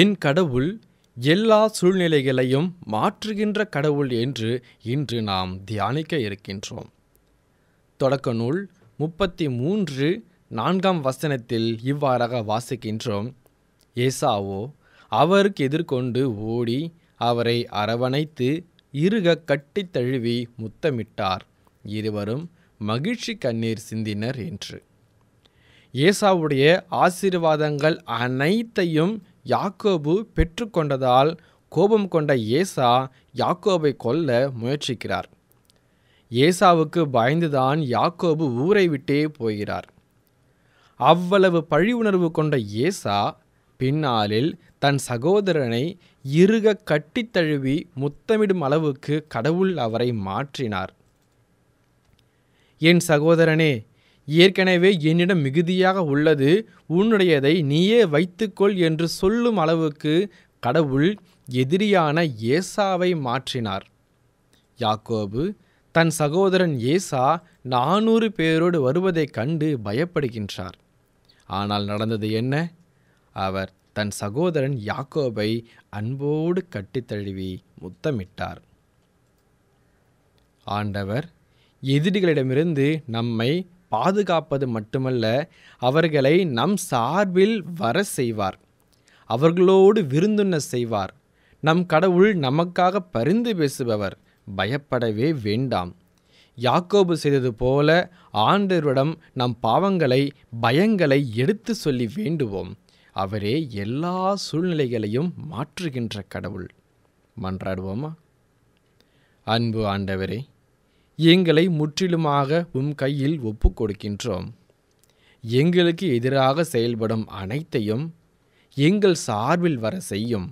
என் கடவுள் எல்லா சூழ்நிலைகளையும் மாற்றுகின்ற கடவுள் என்று இன்று நாம் தியானிக்க இருக்கின்றோம் தொடக்க நூல் முப்பத்தி மூன்று நான்காம் வசனத்தில் இவ்வாறாக வாசிக்கின்றோம் ஏசாவோ அவருக்கு எதிர்கொண்டு ஓடி அவரை அரவணைத்து இருக கட்டி தழுவி முத்தமிட்டார் இருவரும் மகிழ்ச்சி கண்ணீர் சிந்தினர் என்று ஏசாவுடைய ஆசீர்வாதங்கள் அனைத்தையும் யாக்கோபு பெற்றுக்கொண்டதால் கோபம் கொண்ட ஏசா யாக்கோபை கொல்ல முயற்சிக்கிறார் ஏசாவுக்கு பயந்துதான் யாக்கோபு ஊரை விட்டே போகிறார் அவ்வளவு பழி உணர்வு கொண்ட ஏசா பின்னாளில் தன் சகோதரனை இறுக கட்டித் தழுவி முத்தமிடும் அளவுக்கு கடவுள் அவரை மாற்றினார் என் சகோதரனே ஏற்கனவே என்னிடம் மிகுதியாக உள்ளது உன்னுடையதை நீயே வைத்துக்கொள் என்று சொல்லும் அளவுக்கு கடவுள் எதிரியான ஏசாவை மாற்றினார் யாக்கோபு தன் சகோதரன் ஏசா நானூறு பேரோடு வருவதைக் கண்டு பயப்படுகின்றார் ஆனால் நடந்தது என்ன அவர் தன் சகோதரன் யாக்கோபை அன்போடு கட்டித்தழுவி முத்தமிட்டார் ஆண்டவர் எதிரிகளிடமிருந்து நம்மை பாதுகாப்பது மட்டுமல்ல அவர்களை நம் சார்பில் வர செய்வார் அவர்களோடு விருந்துண்ண செய்வார் நம் கடவுள் நமக்காக பரிந்து பேசுபவர் பயப்படவே வேண்டாம் யாக்கோபு செய்தது போல ஆண்டவரிடம் நம் பாவங்களை பயங்களை எடுத்து சொல்லி வேண்டுவோம் அவரே எல்லா சூழ்நிலைகளையும் மாற்றுகின்ற கடவுள் மன்றாடுவோமா அன்பு ஆண்டவரே எங்களை முற்றிலுமாக உம் கையில் ஒப்பு கொடுக்கின்றோம் எங்களுக்கு எதிராக செயல்படும் அனைத்தையும் எங்கள் சார்பில் வர செய்யும்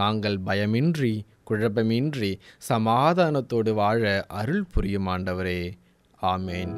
நாங்கள் பயமின்றி குழப்பமின்றி சமாதானத்தோடு வாழ அருள் புரியும் ஆண்டவரே ஆமேன்